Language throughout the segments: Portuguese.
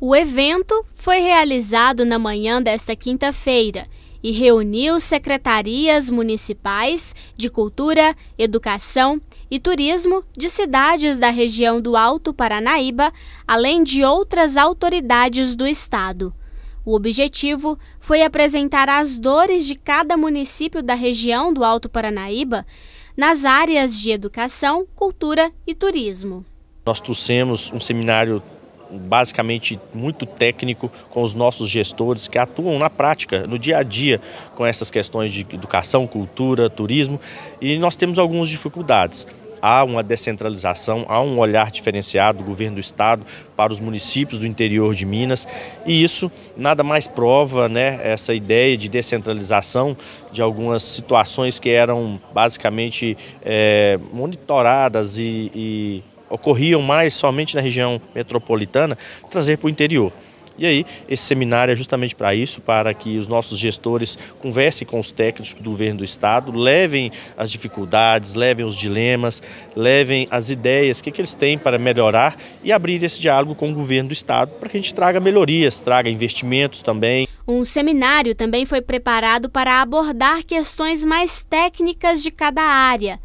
O evento foi realizado na manhã desta quinta-feira e reuniu secretarias municipais de Cultura, Educação e Turismo de cidades da região do Alto Paranaíba, além de outras autoridades do estado. O objetivo foi apresentar as dores de cada município da região do Alto Paranaíba nas áreas de educação, cultura e turismo. Nós trouxemos um seminário basicamente muito técnico com os nossos gestores que atuam na prática, no dia a dia, com essas questões de educação, cultura, turismo, e nós temos algumas dificuldades. Há uma descentralização, há um olhar diferenciado do governo do estado para os municípios do interior de Minas, e isso nada mais prova né, essa ideia de descentralização de algumas situações que eram basicamente é, monitoradas e, e ocorriam mais somente na região metropolitana, trazer para o interior. E aí, esse seminário é justamente para isso, para que os nossos gestores conversem com os técnicos do governo do estado, levem as dificuldades, levem os dilemas, levem as ideias, o que, que eles têm para melhorar e abrir esse diálogo com o governo do estado para que a gente traga melhorias, traga investimentos também. Um seminário também foi preparado para abordar questões mais técnicas de cada área.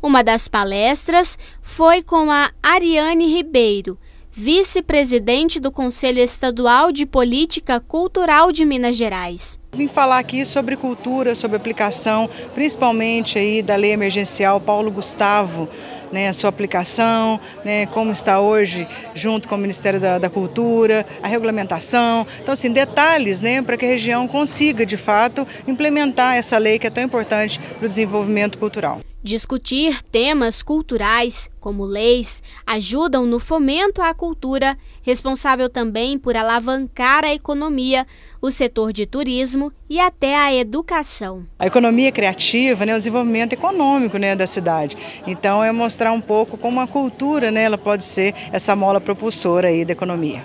Uma das palestras foi com a Ariane Ribeiro, vice-presidente do Conselho Estadual de Política Cultural de Minas Gerais. Vim falar aqui sobre cultura, sobre aplicação, principalmente aí da lei emergencial Paulo Gustavo, né, a sua aplicação, né, como está hoje junto com o Ministério da, da Cultura, a regulamentação. Então, assim, detalhes né, para que a região consiga, de fato, implementar essa lei que é tão importante para o desenvolvimento cultural. Discutir temas culturais, como leis, ajudam no fomento à cultura, responsável também por alavancar a economia, o setor de turismo e até a educação. A economia criativa, né, o desenvolvimento econômico né, da cidade. Então é mostrar um pouco como a cultura né, ela pode ser essa mola propulsora aí da economia.